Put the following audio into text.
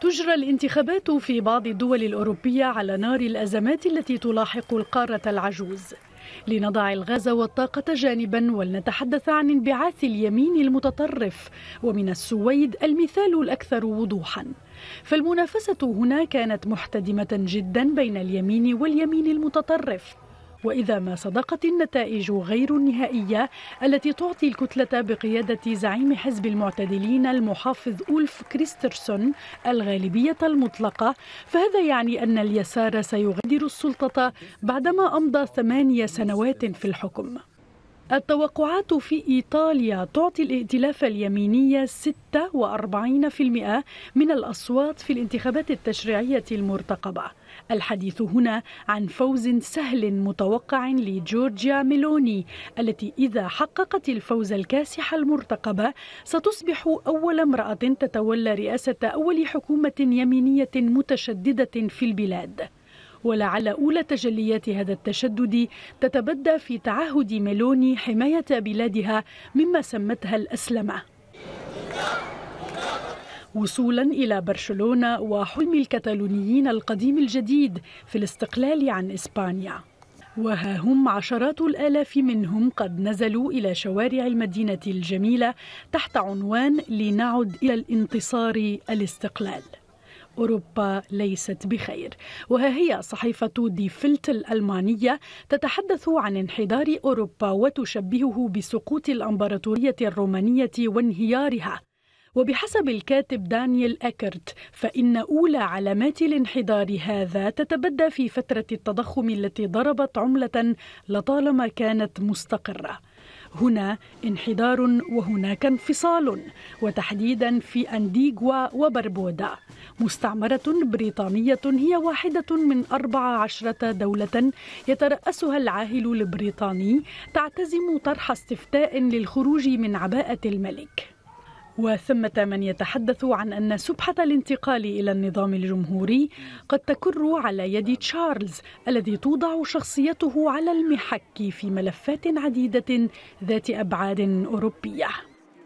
تجرى الانتخابات في بعض الدول الأوروبية على نار الأزمات التي تلاحق القارة العجوز لنضع الغاز والطاقة جانبا ولنتحدث عن انبعاث اليمين المتطرف ومن السويد المثال الأكثر وضوحا فالمنافسة هنا كانت محتدمة جدا بين اليمين واليمين المتطرف وإذا ما صدقت النتائج غير النهائية التي تعطي الكتلة بقيادة زعيم حزب المعتدلين المحافظ أولف كريسترسون الغالبية المطلقة فهذا يعني أن اليسار سيغادر السلطة بعدما أمضى ثمانية سنوات في الحكم التوقعات في إيطاليا تعطي الائتلاف اليميني 46% من الأصوات في الانتخابات التشريعية المرتقبة الحديث هنا عن فوز سهل متوقع لجورجيا ميلوني التي إذا حققت الفوز الكاسح المرتقبة ستصبح أول امرأة تتولى رئاسة أول حكومة يمينية متشددة في البلاد ولعل أولى تجليات هذا التشدد تتبدى في تعهد ميلوني حماية بلادها مما سمتها الأسلمة وصولا إلى برشلونة وحلم الكتالونيين القديم الجديد في الاستقلال عن إسبانيا وها هم عشرات الآلاف منهم قد نزلوا إلى شوارع المدينة الجميلة تحت عنوان لنعد إلى الانتصار الاستقلال أوروبا ليست بخير وها هي صحيفة دي فلت الألمانية تتحدث عن انحدار أوروبا وتشبهه بسقوط الأمبراطورية الرومانية وانهيارها وبحسب الكاتب دانيال أكرت فإن أولى علامات الانحدار هذا تتبدى في فترة التضخم التي ضربت عملة لطالما كانت مستقرة هنا انحدار وهناك انفصال وتحديدا في أنديغوا وبربودا مستعمرة بريطانية هي واحدة من أربع عشرة دولة يترأسها العاهل البريطاني تعتزم طرح استفتاء للخروج من عباءة الملك وثمة من يتحدث عن أن سبحة الانتقال إلى النظام الجمهوري قد تكر على يد تشارلز الذي توضع شخصيته على المحك في ملفات عديدة ذات أبعاد أوروبية